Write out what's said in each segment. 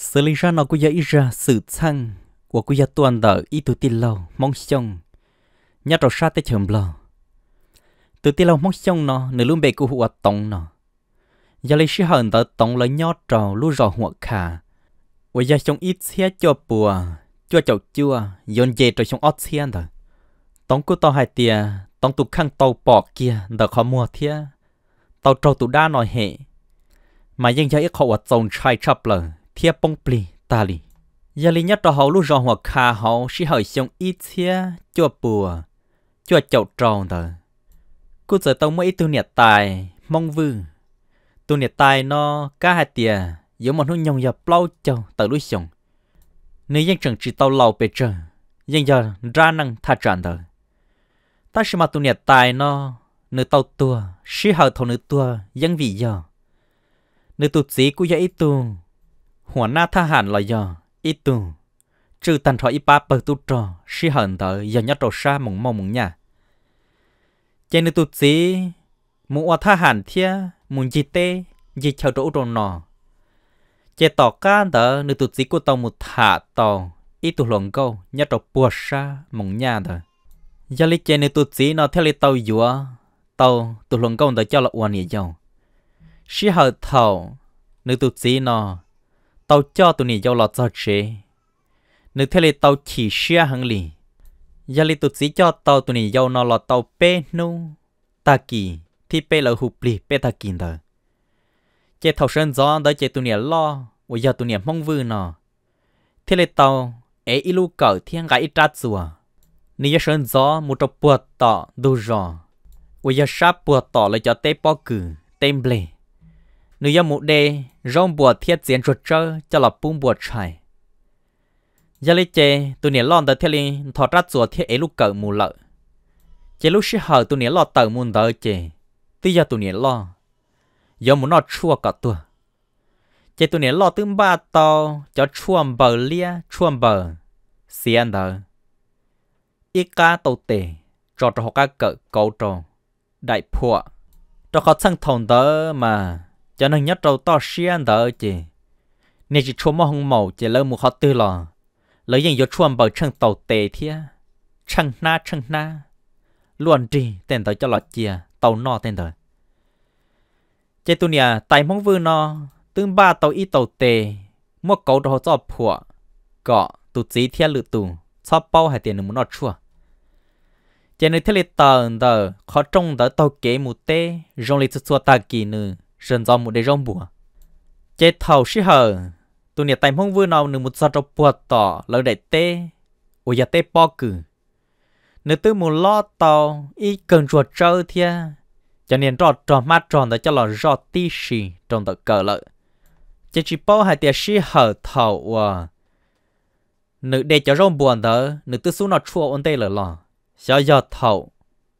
sự lý ra nó cũng dạy ra sự thăng của cũng toàn đỡ ít tụ tin lâu mong xong nhát rồi sát tới chậm lâu, tụ tin lâu mong xong nó nửa luôn bề của hụa tông nó giờ lấy sĩ hận tới tông lấy nhót trò lu rò hụa khả và giờ trong ít xe cho bùa cho chậu chua dọn dẹp rồi trong ót xe rồi tông cứ tao hai tia tông tụ khăn tàu bỏ kia đỡ khó mua thia tàu trâu tụ đa nói hệ mà dân giờ ít khó hụa tông trai chập lời thiệp bông plì ta lì giờ lì nhất trò hậu lúc rồi hoặc khà hậu sĩ hậu xong ít thia chua bùa chua chậu tròn tờ cô giờ tao mới tu nhiệt tài mong vư tu nhiệt tài nó cá hai tìa giống một hôn nhông giờ plau chầu tờ lúc xong nếu dân chẳng chỉ tao lâu bề trời dân giờ ra năng tha tràn tờ ta sẽ mà tu nhiệt tài nó nữ tàu tua sĩ hậu thầu nữ tua dân vị giờ nữ tu sĩ của giờ ít tu หัวหน้าทหารลอยออีตูจือตันทออีป้าเปิดตุจอชิหันเตอยันยัดโตชามงมอมงเนี่ยเจนตุจีมูอทหารเทีย มุนจิเตยิเชาโตอุดนอเจต่อการเตอนตุจีกูตอมุถาตออีตุหลงเกายัดโตปัวชามงเนี่ยเตอยาลิเจนตุจีนอเทลิเตอยัว เตอตุหลงเกาเตอเจ้าละอวนเนี่ยเจ้าชิหันเตอ nữ tụt sĩ nó tàu cho tụi nì dâu lọt cho chế nữ thế lì tàu chỉ xia hàng lì giờ lì tụi xí cho tàu tụi nì dâu nó lọt tàu pê nu ta kỳ thì pê là hụp lì pê ta kỳ đó chế thầu sân gió đó chế tụi nì lo bây giờ tụi nì mong vư nọ. thế lì tàu ấy ilu cỡ thiên gái ít trát rùa nếu sân gió một trọc bùa tỏ đủ rõ bây giờ sắp bùa tỏ là cho tê bó cử tên blê nếu giờ một đề rong bùa thiết diện ruột trơ cho là bung bùa chảy giờ lấy chê tôi nể lon tới thiết li thọ ra chùa thiết ấy lúc cỡ mù lợ chê lúc xí hờ, tôi nể lo tờ muốn tới chê tí giờ tôi nể lo giờ muốn nó chua cả tuổi chê tôi nể lo tương ba to cho chua bờ lia chua bờ xiên đờ ít cá tàu tề cho cho họ cá cỡ câu trò đại phụa cho họ sang thòng tớ mà cho nên nhất trâu to xiên đỡ chị nên chỉ chua mò hông màu chỉ lỡ mù khó tư lò lỡ dành cho chua bờ chân tàu tề thia chân na chân na luôn trì tên tới cho lọt chia tàu no tên tới chị tu nia tài mong vư no tương ba tàu y tàu tề mua cầu đồ cho phụa cọ tụ chí thia lự tụ, cho bao hai tiền muốn nó chua chế nơi thế lệ tờ tờ khó trông tờ tàu kế một tê rồi lì chua ta kỳ nữa rừng gió một đầy rong bùa chế thầu sĩ hờ tôi nè tay mong vừa nào nửa một sao trọc bùa tỏ lỡ đại tê ủa giờ tê bò cử nửa tư mù lo tàu y cần ruột trâu thia cho nên trò tròn mắt tròn tới cho lò rò tí xì trong tờ cờ lợi chế chỉ bao hai tia sĩ hờ thầu ủa nửa đề cho rong buồn đó nửa tư xuống nọ chua ôn tê lờ lò xó giọt thầu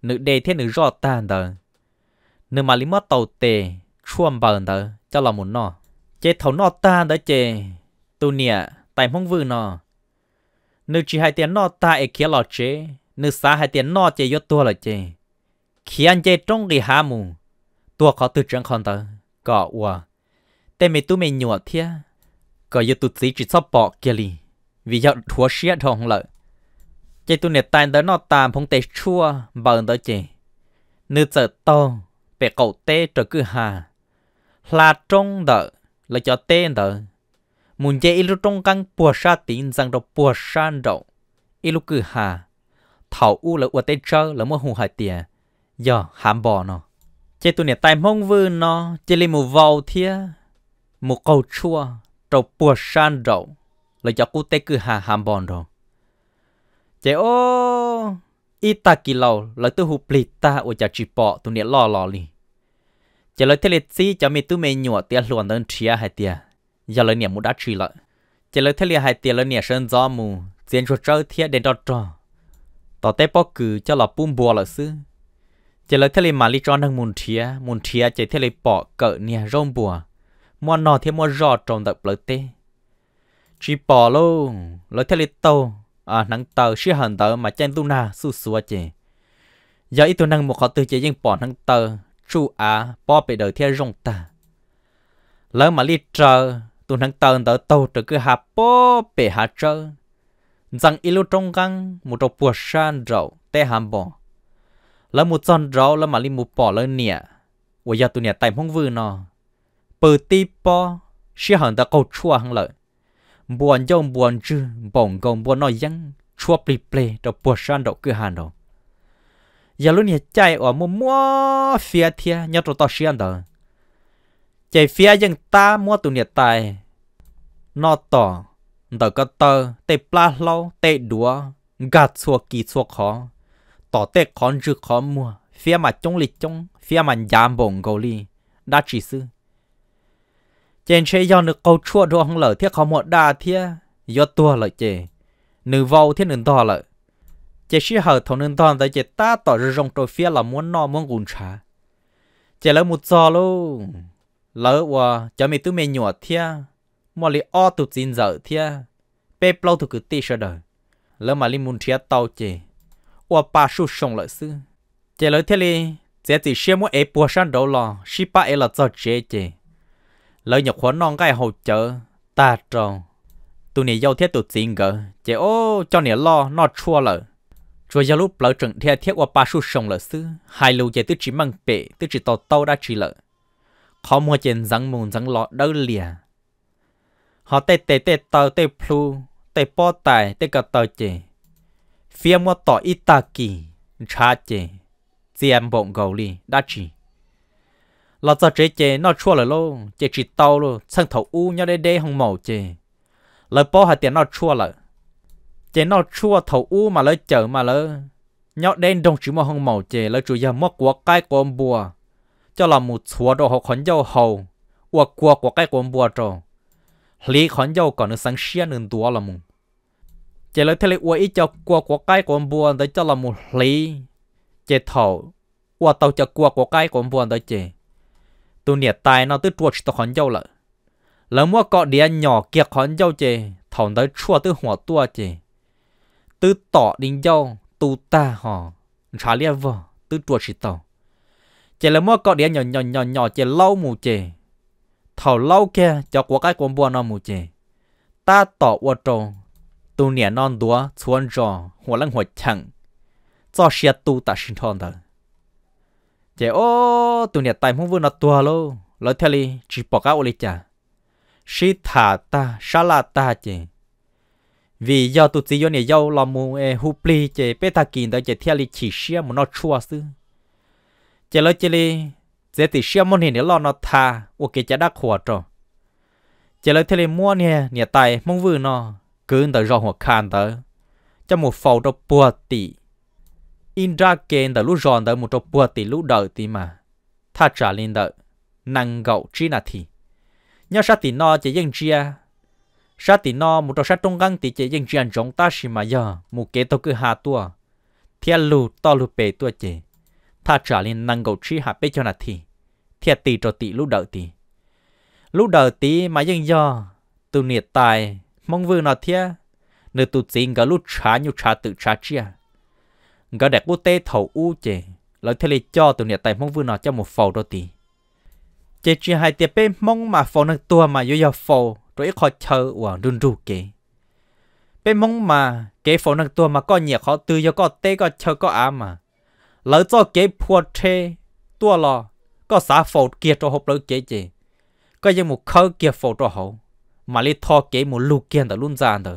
nửa đề thế nửa rò tàn đó nửa mà lý mất tàu tê chuông bờ tớ cho là muốn nọ chế thấu nọ ta đã chế tu nè tại mong vư nọ nữ chỉ hai tiền nọ ta ấy kia lọ chế nữ xa hai tiền nọ chế yết tua lọ chế khi anh chế trong đi hà mù tua khó tự chân con tớ có ua tê mày tu mày nhụa thia có yết tu tí chỉ sắp bỏ kia li vì giờ thua xiết thong lợ. chế tu nè tay tớ nọ ta phong tê chua bờ tớ chế nữ sợ to bẻ cậu tê trở cứ hà là trong đó là cho tên đó muốn chơi ilu trong căn bùa sa tín rằng đó bùa sa đó lúc cứ hà thảo u là uất tên chơi là mua hùng hải tiền giờ hàm bò nó chơi tụi này tài mong vư nó chơi lên một vào thia một cầu chua trâu bùa san rậu là cho cụ tê cứ hà hàm bò nó chơi ô ít ta kỳ lâu là tôi hụp lì ta ở chả chỉ bỏ tụi này lo lo liền giờ lời thế gì cho mình tụi mình nhọ tiền luôn đơn chia hai tiền giờ lời niệm mu đã trì lại giờ lời thế liệt hai tiền lời niệm sơn gió mu, diễn cho chơi thiết đến đó trò tỏ tế bó cử cho là bùn bùa là sư giờ lời thế liệt mà lý cho năng muốn chia muốn chia chỉ thế liệt bỏ cỡ nè rong bùa mua nọ thì mua rò trong đập lời tê chỉ bỏ luôn, lời thế liệt tàu à nắng tàu xí hận tàu mà chen tu na su su chị giờ ít tu năng một họ từ chỉ nhưng bỏ nắng tàu chú à bỏ bị đời thiên rong ta lỡ mà li chờ tụi thằng tờn tớ tàu trở cứ hạ bỏ bị hạ chờ rằng ilu trong găng một trâu bùa san rậu tê hàm bỏ lỡ một tròn rậu lỡ mà li một bỏ lỡ nịa ủa giờ tụi nịa tay mong vư nó bờ ti bỏ xí hẳn ta câu chua hằng lợi buồn dông buồn chư bỏng gồng buồn nói dăng chua plì plì trâu bùa san rậu cứ hàn rồi giờ lúc này chạy ở mua mua phía thia nhau tụi tao xiên đó chạy phía dân ta mua tụi này tài nó tỏ đó có tơ tê pla lâu tê đúa gạt xua kỳ xua khó tỏ tê khó rực khó mua phía mà chống lịch chống phía mà giảm bổng gầu li đã chỉ sư trên xe do nước câu chua đồ không lở thiết khó mua đa thiết do tua lợi chè nữ vâu thiết nữ to lợi chỉ sĩ hở thầu nên toàn tại chỉ ta tỏ ra rong trôi phía là muốn no muốn gùn trà chỉ lỡ một giờ luôn lỡ qua cho mình tụi mình nhọ thia mà li o tụt xin dở thia bê plau tụt cứ tê sợ đời lỡ mà li muốn chia tàu chỉ qua ba số sông lợi sư chỉ lỡ thế li sẽ chỉ xem mua ép bùa san đầu lò shi ba ép là cho chế chỉ lỡ nhập khoản non cái hậu chợ ta tròn tụi này giao thiết tụt xin gỡ chỉ ô cho nè lo nó chua lợi rồi giờ lúc lão trận theo thiết qua ba số sông lỡ sư hai lù giờ tứ chỉ mang bể tứ chỉ tàu tàu đã chỉ lỡ khó mua trên răng mồm răng lọ đỡ lìa họ tê tê tê tàu tê plu tê po tài tê cả tàu chè phía mua tỏ ít ta kỳ cha chè tiền bộng gầu li đã chỉ lão cho chế chè nó chua lỡ lô chè chỉ tàu lô sang thầu u nhau đê đê hồng màu chè lỡ po hạt tiền nó chua lỡ chế nó chua thầu u mà lỡ chở mà lỡ nhọ đen đồng chí mà hông màu chế lỡ chủ giờ mất của cái của bùa cho là một chúa đồ học khẩn dâu hầu của của của cái của bùa cho, lý khẩn dâu còn nó sáng xia nên tua là mùng chế lỡ thế lệ ua ít cho của của cái của bùa đấy cho là một lý chế thầu ua tàu cho của của cái của bùa đấy chế tu nhiệt tai nó tức chuột cho khẩn dâu lỡ lỡ mua cọ đĩa nhỏ kia khẩn dâu chế thầu đấy chua hỏa chế tư tỏ đình dâu tu ta họ trả lia vợ tư chùa chỉ tàu chỉ là mua cọ đĩa nhỏ nhỏ nhỏ nhỏ chỉ lâu mù chỉ thầu lâu kia cho của cái quân bùa nó mù chỉ ta tỏ qua trâu tu nè non đúa xuân rò หัว lăng หัว chẳng cho xe tu ta sinh thon thờ chỉ ô tu nè tài mông vừa nó tua lô lời theo đi chỉ bỏ cá ô li chả si thả ta sa la ta chỉ vì do tụt gì do này do là mu hụp li chế bê ta kín đó chế theo li chỉ xia mà nó chua sư chế lo chế li chế thì xia môn hình để lo nó thà ok chế đã khỏa cho, chế lo theo li mua nè nè tài mong vừa nó cứ tờ do hoặc khan tờ cho một phẩu đó bùa tỷ in ra kênh tờ lũ giòn tờ một đó bùa tỷ lúc đợi tỷ mà tha trả lên đợi năng gạo chi nà thì nhớ sát tỷ nó chế dân chia sa tí nó một trò sa trong găng tí chế dân chuyện chúng ta xí mà giờ một kế tao cứ hạ tua thiên lù to lù bể tua chế tha trả lên năng cầu chi hạ bê cho nà thì thiệt tỷ trò tỷ lúc đợi tỷ lúc đợi tỷ mà dân giờ tụ nhiệt tài mong vừa nó thiệt nơi tụ chính cả lúc trả nhu trả tự trả chia gỡ đẹp u tê thầu u chế lợi thế lì cho tụ nhiệt tài mong vừa nó cho một phẩu đôi tỷ chỉ chỉ hai tiệp bên mong mà phò nâng tua mà yo yo phò rồi ít khó chờ uổng đun rù kì bên mong mà cái phò nâng tua mà có nhiều khó tư yo có tê có chờ có á mà lỡ cho cái phua tre tua lò có xã phò kia cho hộp lỡ kế gì có những một khơi kia phò cho hậu mà lấy thò cái một lu kia đó luôn ra đó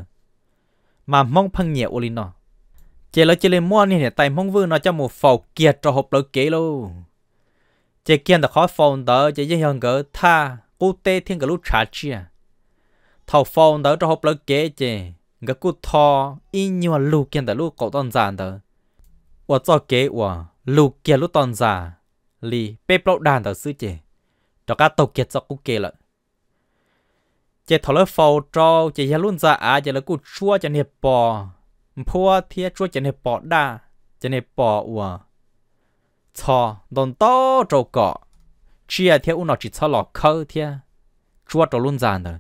mà mong phăng nhiều olin nó chỉ lỡ chỉ lên mua này tay mong vương nó cho một phò kia cho hộp lỡ kế luôn chỉ kiện được khó phong đó chỉ dễ hơn gỡ tha cụ tê thiên cái lúc trả chia à. thầu phong đó cho học lớp kế chỉ cái cụ thò in nhiều lúc kiện được lúc cậu toàn giàn đó và cho kế và lúc kia lúc toàn già li bê bọc đàn đó sư chỉ cho các tàu kiệt cho cụ kế lại chỉ thầu lớp phong cho chỉ dễ luôn già à chỉ là cụ chua chỉ nẹp bò พัวเทียช่วยจะในปอดได้จะในปอดว่ะ cho đòn to trâu cọ chia theo u nó chỉ cho lọ khâu thia chúa trâu luôn giàn rồi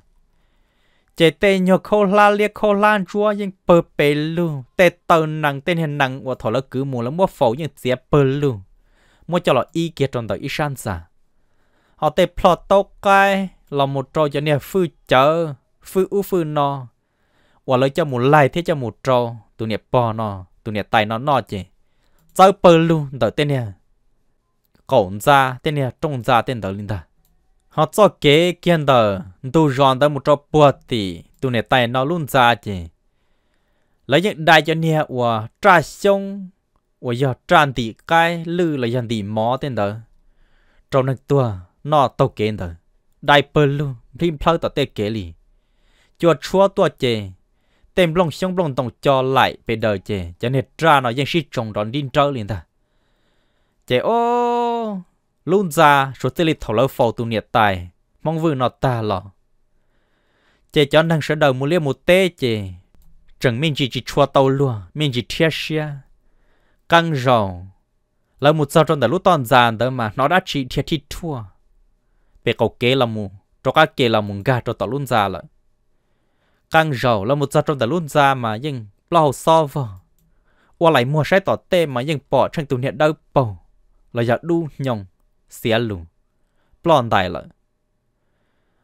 chế tê nhờ khô la liệt khô lan chúa nhưng bờ bê luôn. tê tờ nặng tên hình nặng và thọ lỡ cứ mù là mua phẩu nhưng dễ bờ luôn. mua cho lọ y kia trong tờ y san sa họ tê plot tàu cái là một trâu cho nên phư chở phư u phư no và lấy cho một lại thế cho một trâu tụi nè bò nó tụi nè tay nó nó chứ chơi bờ luôn, đợi tên nè cổng ra tên này trông ra tên đầu linh ta họ cho kế kiến đó tu ròn tới một chỗ bùa tỷ tu này tay nó luôn ra chứ lấy những đại cho nè của trà sông của giờ tràn tỷ cái lư là dàn tỷ mó tên đó trong này tua nó tàu kế đó đại bờ luôn phim phơi tao tê kế lì chùa chúa tua chè tên long sông long tông cho lại về đời chè cho nên ra nó dân sĩ trồng đón đinh trở liền ta chế ô luôn ra số tê lịch thầu lâu phò tu nhiệt tài mong vừa nọ ta lọ chế cho năng sở đầu mua liêu một tê chế chẳng mình chỉ chỉ chua tàu lùa mình chỉ thiết xia căng rầu là một sao trong đời lúc toàn giàn đó mà nó đã chỉ thiết thi thua về cầu kế là mù cho các kế là mùng gà cho tàu luôn ra lại căng rầu là một sao trong đời luôn ra mà nhưng lo so vào qua lại mua sai tỏ tê mà nhưng bỏ trong tù niệm đâu bầu là giờ đu nhong xé lù plon đại lợi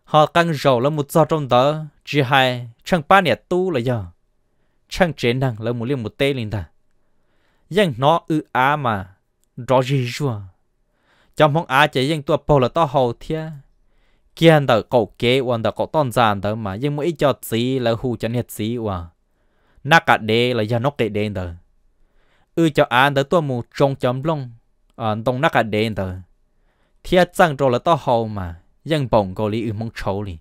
họ căng rầu là một do trong đó chỉ hai chẳng ba nẻ tu là giờ chẳng chế năng là một liên một tê linh ta nhưng nó ư á mà rõ gì rùa trong mong á chế nhưng tua bầu là to hầu thia kia đờ cậu kế quan đờ cậu tôn giàn đờ mà nhưng mỗi cho gì là hù cho nhiệt gì qua nã cả đế là do nó kệ đê đờ ư cho á đờ tua mù trong chấm long ờ đông nắc cả đen tờ thiệt chẳng trâu là to mà dân bồng cô lý ưm mong trâu lì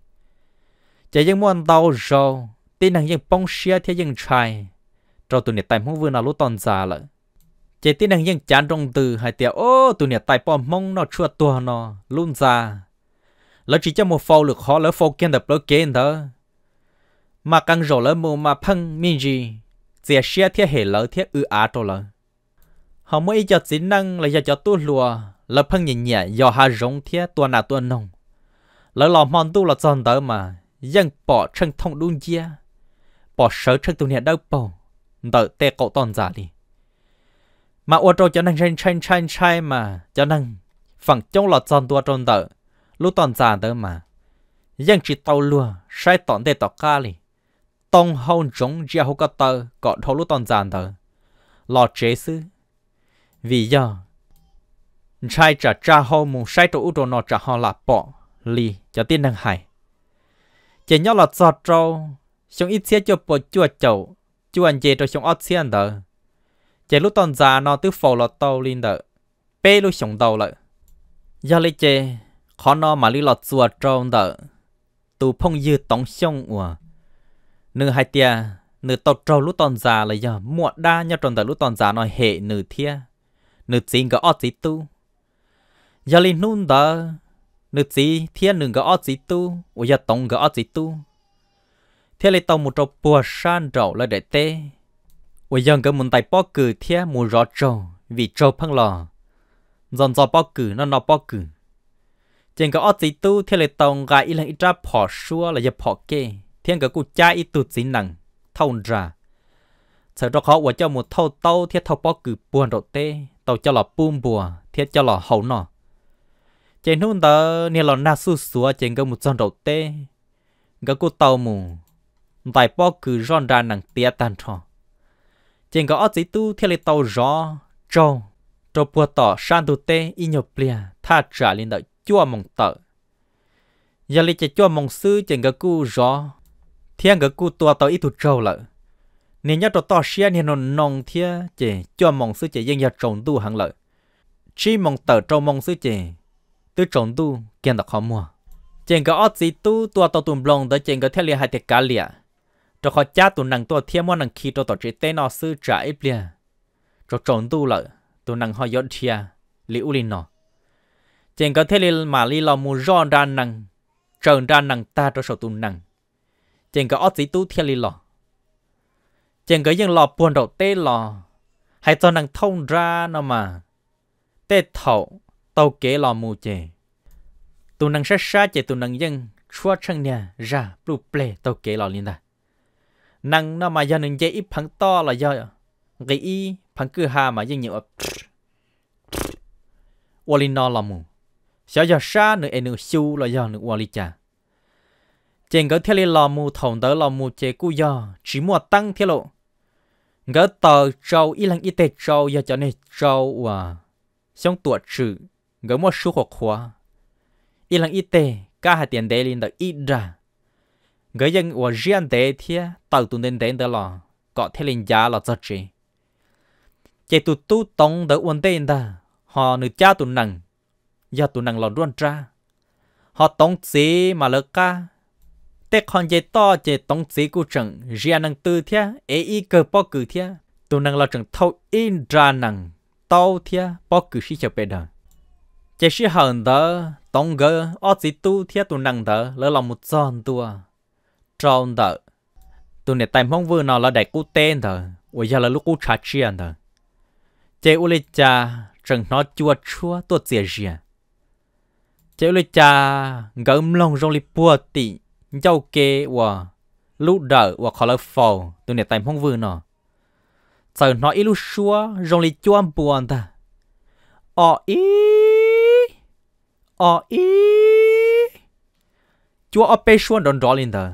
chỉ muốn đau rau tin hàng dân bông xia thiệt dân trai trâu tụi này tài mong vương nào lúc toàn già lợ chỉ tin hàng dân chán trong từ hai tiệt ô tụi này tài bom mong nó chua tua nó luôn già lỡ chỉ cho một phao lực khó lỡ phao kiên đập lỡ kiên thơ mà càng rồi lỡ mù mà phăng mi gì chỉ xia thiệt hệ lỡ thiệt ư á trâu lỡ họ mới cho chỉ năng là cho tu lùa là phân nhìn nhẹ do hà rong thiết tua nà tua nông là lò mòn tu là tròn tớ mà dân bỏ chân thông đun chia bỏ sớ chân tu nhẹ đâu bỏ đợi tê cậu toàn giả đi mà ô tô cho năng chen chen chen chen mà cho năng phẳng trong lò tròn tua tròn tớ lúc toàn giả tớ mà dân chỉ tàu lùa sai tọn tê tọt ca đi tông hôn giống gia hô cơ tơ cọ thâu lúc toàn giả tớ lò chế sư vì do sai trả trả họ mù sai tổ đồ nó trả họ là bỏ li cho tiên năng hải chỉ nhớ là giọt trâu chúng ít xe cho bộ chua chậu chua anh chị cho chúng ót xe anh đỡ chỉ lúc tòn già nó tứ phổ là tàu lên đỡ bê lúc chúng tàu lợi do lấy chị khó nó mà lý lọt chua trâu đỡ tù phong dư tống xong ủa nửa hai tia nửa tàu trâu lúc tòn già là giờ muộn đa nhớ tròn đỡ lúc tòn già nó hệ nửa thia nữ chín có ở chỉ tu giờ lên nôn đó nữ chín thiên nữ có ở chỉ tu ở giờ tông có ở chỉ tu thiên lấy tông một trâu bùa san rầu lại để tê ở giờ cái muốn tay bó cử thiên muốn rõ trâu vì trâu phăng lò dần dò bó cử nó nó bó cử trên có ở chỉ tu thiên lấy tông gài ít lần ít ra bỏ xua là giờ bỏ kê thiên cái cụ cha ít tu chỉ nặng thâu ra sợ cho khó của cho một thâu tâu thiết thâu bó cử buồn độ tê tàu cho lọ bùm bùa thiết cho lọ hậu nọ trên hôm tờ nè lọ na su súa trên cái một giòn độ tê cái cô tàu mù tại bó cử giòn ra nặng tía tàn trò trên cái ót giấy tu thiết lấy tàu gió trâu trâu bùa tỏ san tu tê y nhộp lìa tha trả lên đợi chua mong tờ, giờ lấy chạy chua mong sư trên cái cu gió thiết cái cu tua tàu ít tu trâu lợ nên nhớ to xe nên nó nong thia chỉ cho mong sư chỉ dân nhà trồng tu hẳn lợi chỉ mong tờ trâu mong sư chỉ từ trồng tu kiện đặc khó mua chỉ có ở gì tu tua tàu tụm lòng đó chỉ có theo liền hai tiệt cá lìa cho khó cha tu năng tu thiên mua năng khi cho tổ trí tên nó sư trả ít lìa cho trồng tu lợi tụ năng họ yết thia liu linh nó chỉ có theo liền mà li lo mua rõ ra năng trồng ra năng ta cho sầu tu năng chỉ có ở gì tu thiên li lo chẳng có những lò buồn đầu tế lò hãy cho năng thông ra nó mà tế thậu tàu kế lò mù chè tụ năng sát sát chè tụ năng dân chua chân nhà ra blue play tàu kế lò liên ta năng nó mà do nàng dễ ít phẳng to là do cái y phẳng cứ hà mà dân nhiều Wally no là mù xóa giờ xa nữa em nữa siêu là do nữa Wally cha chèn có theo lò mù thòng tới lò mù chè cú do chỉ mua tăng theo lộ ngỡ tờ trâu y lăng y tê trâu giờ cho nên trâu và xong tuột trừ ngỡ mua số hoặc khóa y lăng y tê cả hai tiền đề lên đợi ít ra ngỡ dân và riêng đề thì tàu tuần nên đến đó là có thể lên giá là rất chị chỉ tụi tu tông đợi uốn tên ta họ nữ cha tụi nặng giờ tụi nặng là luôn ra họ tông gì mà lỡ cả แต่คนเจต่อเจต้องเจกูจังเรียนหนังตือเทียเออีเกิดปอกือเทียตัวนังเราจังเท่าอินดรานังเต้าเทียปอกือชิจะไปดังเจชิหันเดอต้องเกอออจิตูเทียตัวนังเดอแล้วเรามุดจอนตัวจอนเดอตัวเนี่ยแต่มอง vừa นอนเราได้กูเต้นเดอว่าอย่าเราลูกกูชาเชียนเดอเจอุลิจาจังนอจัวชัวตัวเจียเจียเจอุลิจาเกิมลงรงลิปัวติ dâu kê và lũ đỡ và khó lỡ phò tôi nè tay phong vương nọ sợ nói ít lũ xua rong lì chua buồn ta ờ ý ờ ý chua ở ờ bên xuân đòn rõ lên ta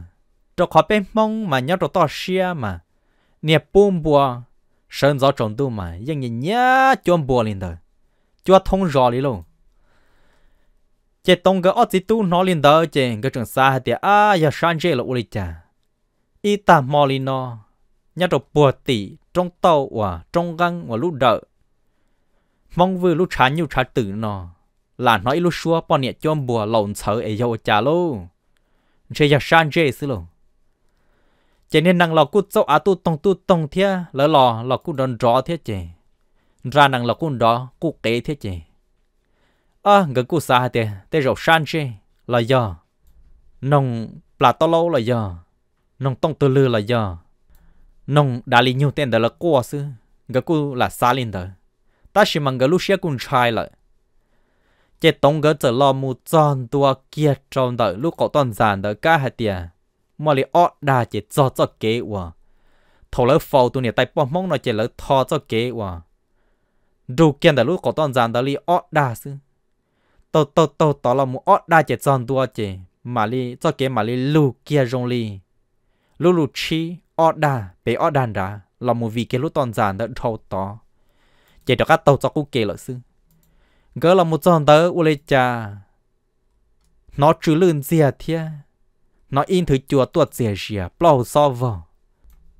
cho khó bên mong mà nhớ to xia mà nè bùm bùa sơn gió trồng tu mà yên nhìn nhá chua bùa lên ta chua thông rõ đi luôn chế tông cái ớt gì tu nó liền đó chế cái trường xa thì ah, à giờ sang chế là u uli chả ít ta mò li nó nhát đồ bùa tỉ trong tàu và trong găng và lúc đỡ mong vừa lúc chán nhiều chán tử nó là nói lúc xua bọn nhẹ cho bùa lộn sợ ấy dầu chả lô chế giờ sang chế xí lô chế nên năng lò cút châu á tu tông e tu tông thia lỡ lò lò cút đòn rõ thia chế ra năng lò cút đó cút kế thia chế à gần cú xa thế thế rồi san chứ là giờ nông là lâu là giờ nông tông tư lư là giờ nông đã li nhiều tên đó là quá sư gần cú là xa lên đó ta chỉ mang gần lúc xe cũng trai lại chế tông gần giờ lo mu tròn tua kia tròn đó lúc có toàn giàn đó cả hai tiền mà li ọt đa chế cho cho kế wa thầu lỡ phò tụi này tay bom mông nó chế lỡ thọ cho kế wa đủ kiện đó lúc có toàn giàn đó li ọt đa sư tô tô tô tỏ là một ót đa chết giòn tua chê mà li cho cái mà li lu kia rong li lu lu chi ót đa bé ót đan ra là một vị cái lúc toàn zan đã thâu to chê đó các tàu cho cú kê lợi sư gỡ là một zon tớ u lê cha nó trừ lươn dìa thia nó in thứ chùa tuột dìa dìa bao so vò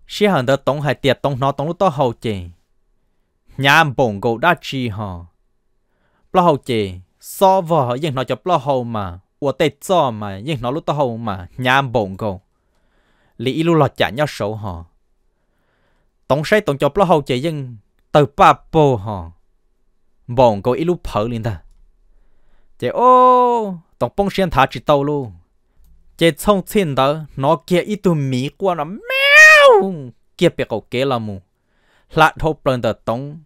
xí hẳn tớ tống hải tiệt tống nó tống lúc to hậu chê nhà bổng gấu đa chi hò bao hậu chê so vợ yên nó cho lo hậu mà của tê cho mà yên nó lúc tao hậu mà nham bổng cầu lý lu lọt chả nhau xấu họ tổng sai tổng cho lo hậu chạy nhưng từ ba bồ họ bồn cầu ít lu phở liền ta chạy ô tổng bông xuyên thả chỉ tàu luôn chạy xong xin đó nó kia ít tu mì qua nó mèo kia bị cậu kia là mù lát hộp lên tờ tổng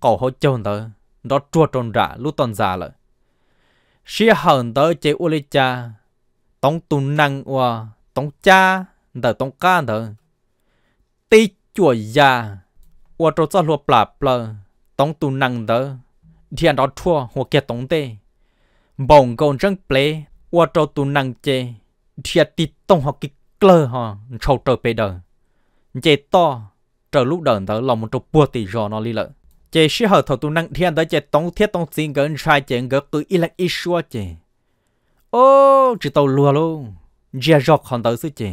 cậu hộp chôn tờ đó chua tròn rạ lúc toàn già lợi xia hận tới chế u lê cha tông tu năng ua tông cha đờ tông ca đờ ti chùa già ua trò cho lúa bạc plờ tông tu năng đờ thiên đó chua hồ kia tông tê bồng gòn răng ple ua trò tu năng chế thiệt ti tông họ kì lơ hò trâu trâu bây giờ chế to trâu lúc đờn đờ lòng một trâu bùa tì rò nó li lợi chế sĩ hậu thầu tu năng thiên đó chế tông thiết tông xin gần sai chế ngỡ cứ ít là ít xua chế ô chỉ tàu lùa luôn chia giọt hòn tới sư chế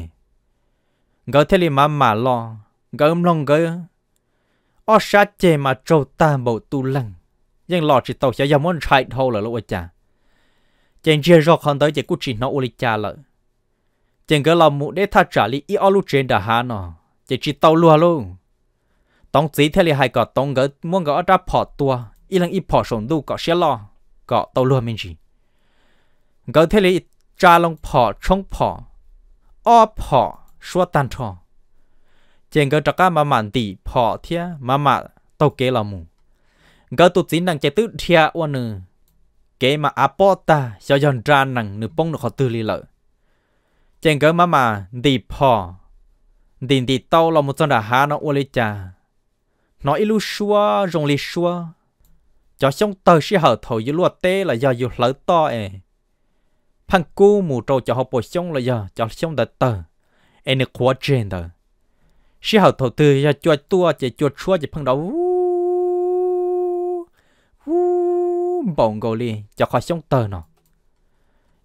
ngỡ thế li mà mà lo ngỡ âm lòng ngỡ ô sa chế mà trâu ta bầu tu lăng nhưng lọ chỉ tàu sẽ dòng món trai thâu là lỗi chả chế chia giọt hòn tới chế cú chỉ nó uli cha lợi chế ngỡ lòng mụ để tha trả li ít ô lu trên đà hà nó chế chỉ tàu lùa luôn ต้องจีเทลีไฮก็ต้องก็ม่วงก็จะพอตัวอีหลังอีพอสนดูก็เสียล้อก็ตัวรวมมินจีก็เทลีจาลงพอชงพออ้อพอชัวตันทอเจงก็จะก้ามาหมันตีพอเทียมาหมาตัวเกลามูก็ตุจีนังเจตุเทียวันนึงเกมาอาปอตาชอยอนจานังนึปงนขอตือลีเลยเจงก็มาหมาตีพอดินตีเต้าเราหมดจนดาหาเนาะอวลิจา nó ilu shua rong li shua cho xong tờ sĩ hở thầu dưới lúa tê là giờ dù lỡ to ê phăng cu mù trâu cho học bồi xong là giờ cho xong đợt tờ ê nè khóa trên tờ sĩ hở thầu từ giờ chua tua chỉ chua chua chỉ phăng đó bỗng gò li cho khỏi xong tờ nó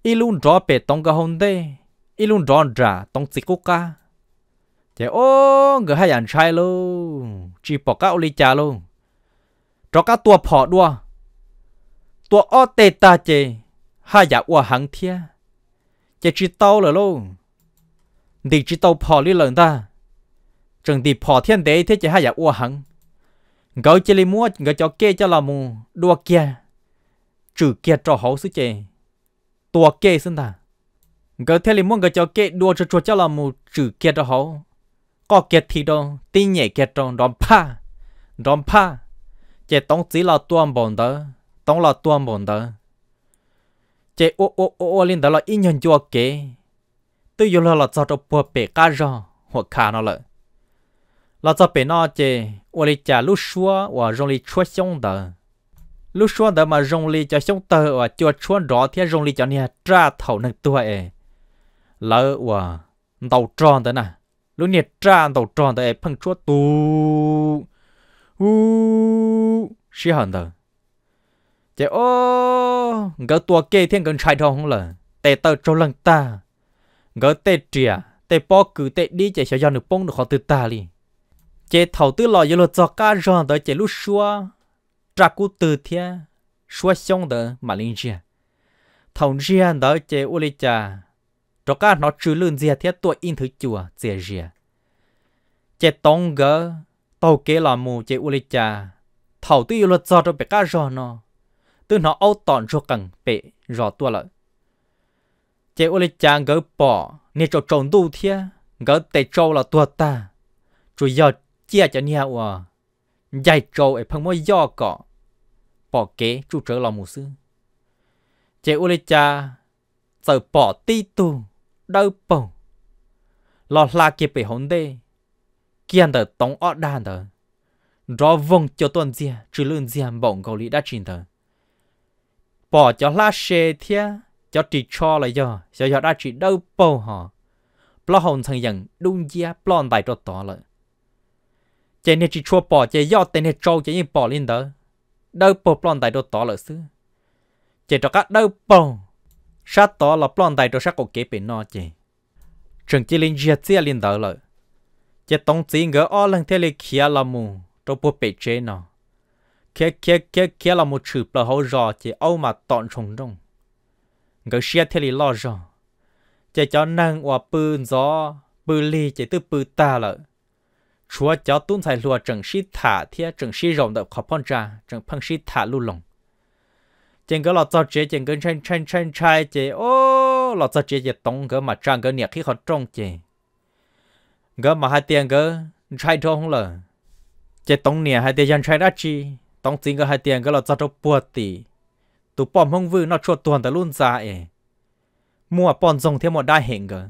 ilu rõ bề tông gà hôn đê ilu rõ trả tông chỉ cố ca thế ô người hai dàn trai luôn chỉ bỏ cá ly trà luôn cho cá tua phò đua tua ô tê ta chê hai giả ua hàng thia chê chỉ tao là luôn đi chỉ tao phò lý lần ta chẳng đi phò thiên đế thế chê hai giả ua hàng gấu chê li mua gấu cho kê cho là mù đua kia chữ kia cho hậu sư chê tua kê xin ta gấu thế li mua gấu cho kê đua cho cho cho là mù chữ kia cho hậu có kiệt thì đâu tin nhẹ kiệt trong đòn pa đòn pa chỉ tông chỉ là tuôn bồn đó tông là tuôn bồn đó chỉ ô ô ô ô lên đó là in nhân chúa kế tôi yêu là là cho cho bùa bể cá rò hoặc khả nó lợi là cho bể nó chỉ ô lên trả lúc xua và rong lên chua xong đó lúc xua đó mà rong lên cho xong tờ và chúa chua rõ thì rong lên cho nè tra thầu nâng tuổi lỡ và đầu tròn đó nè lúc nhiệt tràn đầu tròn tại phăng chúa tu u xí hận tờ chế ô gỡ tua kê thiên gần chạy trai không là tệ tờ trâu lần ta gỡ tê trìa tê bó cử tê đi chế sẽ do được bông được khó từ ta li chế thầu tư lò yêu lột cho cá ròn tới chế lúc xua trà cú từ thiên xua xong tới mà linh chia thầu riêng tới chế u lê trà cho cả nó trừ lương gì thế tuổi in thứ chùa dễ dễ chế tông gỡ tàu kế là mù chế u lịch cha thầu tuy yêu luật do cho bé cá rò nó từ nó âu tọn cho cần bé rò tua lợi chế u lịch cha gỡ bỏ nè cho trồng tu thia gỡ tệ trâu là tua ta chủ giờ chia cho nhau à dài trâu ấy phần mỗi do cọ bỏ kế chú trở là mù sư chế u lịch cha sợ bỏ ti tu đâu bông lo la kia bị hồn đê kiên tờ tống ọ đàn tờ rõ vùng cho tuần dìa trừ lươn dìa bổng gầu lý đã trình tờ bỏ cho la xe thia cho trị cho là do cho cho đã trị đâu bông hò bỏ hồn thằng dần đung dìa blon đại cho tỏ lợi chế này chỉ chua bỏ chế do tên này trâu chế như bỏ lên tờ đâu bông blon đại cho tỏ lợi xứ chế cho các đâu bông sát đó là plon đại đồ sát của kế bên nó chứ trường chỉ linh giết chia linh đó rồi chỉ tông chỉ ngỡ o lần thế lịch kia là mù trong bộ bể chế nó kia kia kia kia là một chữ là hậu rõ chỉ âu mà tọn trùng đông ngỡ xia thế lịch lo rõ chỉ cho năng và bự gió bự li chỉ từ bự ta rồi chúa cho tuân thầy lùa trường sĩ thả thiết trường sĩ rộng đập khó phong trà trường phong sĩ thả lù lòng chèn cái lọ cho chế chèn cái chen chen chen chai chế ô lọ cho chế chế tông cái mà trang cái nhiệt khi họ trông chế cái mà hai tiền cái chai thôi không lờ chế tông nhiệt hai tiền chai đã chi tông tiền cái hai tiền cái lọ cho tôi bùa tì tụ bom không vui nó chuột tuần ta luôn ra ấy mua bom dùng thêm một đại hình cái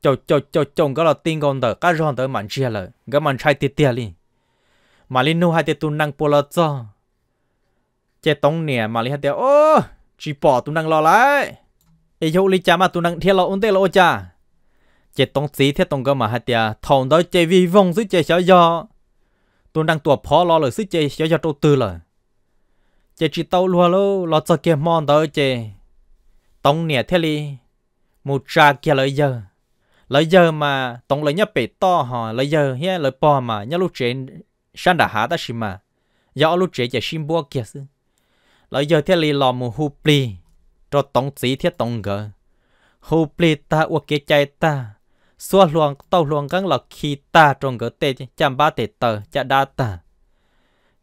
cho cho cho chồng cái lọ tiền còn đỡ cái ròn đỡ mặn chia lờ cái mặn chai tiền tiền đi mà linh nu hai tiền tu năng bùa lọ cho chế tông nè mà lý hạt tiêu ô chỉ bỏ tụi năng lo lại ấy chỗ lý cha mà tụi năng thiên lo ổn lo cha chế xí thiết cơ mà hạt thầu đó chế vi vong dưới chế xóa do tụi năng tuột phó lo lời dưới chế xóa do trâu tư lời chế chỉ tàu lúa lô lo cho kia mòn đó chế tông nè thế li một trà kia lợi giờ lợi giờ mà tông lợi nhấp bể to hò lợi giờ hiện lợi bò mà nhớ lúc chế sáng đã há ta xí mà do lúc chế chế sim bua kia xưa lợi giờ thiết lý lò mù hù bì cho tổng sĩ thiết tổng gờ hù bì ta uo kế chạy ta xua luồng tàu luồng gắng là khi ta trong gỡ tê chạm ba tê tờ chả đa ta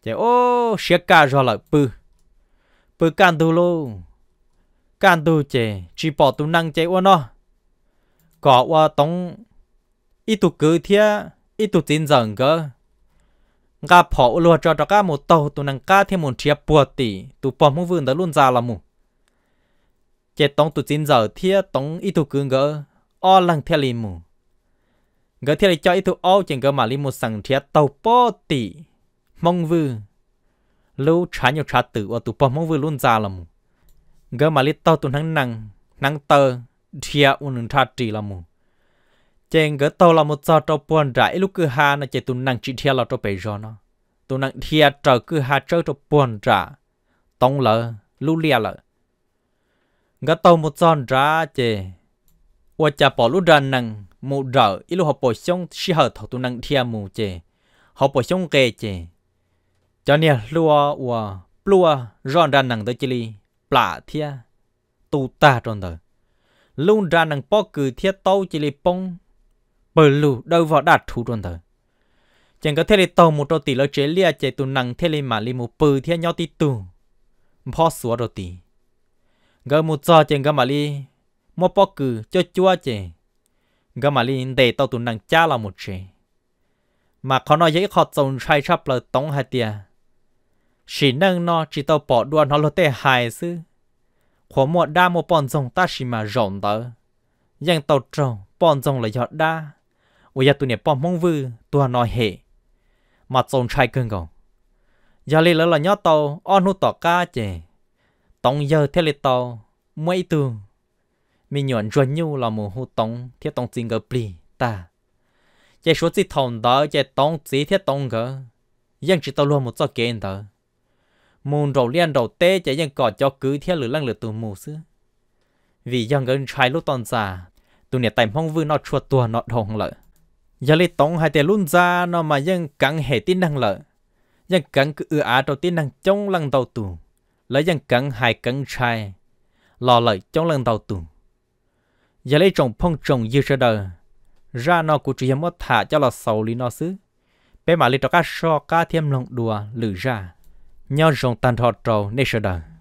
chả ô xia ca rồi lại bư bư can tu lô can tu chè chỉ bỏ tu năng chè uo nó có ô tông ít tu cứ thia ít tu tin rằng gỡ nga phỏ lùa cho cho cá một tàu tụ năng cá thêm một chia bùa tỷ tụ bỏ mu vườn đã luôn già là mu chết tông tụ chín giờ thia tông ít tụ cứ ngỡ o lăng theo liền mu ngỡ theo cho ít tụ o chừng gỡ mà liền mu sằng chia tàu bò tỷ mong vư lưu trả nhiều trả tử và tụ bỏ mong vư luôn già là mu gỡ mà liền tàu tụ năng năng năng tờ chia un trả trì là mu chèn gỡ tàu là một giờ tàu buồn rải lúc cứ ha nó chạy tụ năng chỉ thiệt là tàu bể rồi nó tụ năng thiệt trở cứ ha trở tàu buồn rã, tông lợ lưu lia lợ gỡ tàu một giờ rã chè qua chả bỏ lúc ra năng mù rỡ ít lúc họ bỏ xong xí hở thầu tụ năng thiệt mù chè họ bỏ xong kề chè cho nên lúa qua lúa rọn ra năng tới chili plả thiệt tụ ta tròn đời luôn ra năng bỏ cử thiệt tàu chili bông bởi lù đâu vào đạt thủ tròn thời, chẳng có thể là tàu một trò tỷ lo chế lia chạy tù nặng thế là mà li một bự thiên nhau ti tù phó sủa trò tỷ gỡ một giờ chẳng gỡ mà li một bó cử cho chúa chạy gỡ mà li để tàu tù nặng cha là một chế mà khó nói dễ khó trồng sai sắp là tống hai tia chỉ nâng nó chỉ tàu bỏ đua nó lo tệ hài sư khó một đa một bọn rồng ta chỉ mà rộng tớ nhưng tàu trồng bọn rồng là giọt đa 我呀，多年帮忙务，多闹黑，嘛总拆更个。giờ lấy lỡ là nhớ tàu on hút tỏ cá chè giờ thế lấy tàu mấy từ mình nhuận chuẩn nhu là một hút tông thế tông chính gấp bì ta chè số chỉ thòng đó chè tông chỉ thế tông gỡ nhưng chỉ tàu luôn một chỗ kiện đó môn đầu liên đầu tê chè nhưng còn cho cứ thế lửa lăng lửa từ mù xứ vì dân gần trai lúc tòn già tụi này tài mong vui nó chua tua nó đồng lợi giờ lấy tổng hai tiền luôn ra nó mà dân cắn hệ tin năng lợi dân cắn cứ ưa á đầu tin năng trong lăng đầu tù lấy dân cắn hai cắn trai lò lợi trong lăng đầu tù giờ lấy trồng phong trồng như sơ đời ra nó của chị mất thả cho là sầu lý nó xứ bé mà lấy cho cá so cá thêm lòng đùa lử ra nhau rồng tàn thọ trầu nê sơ đời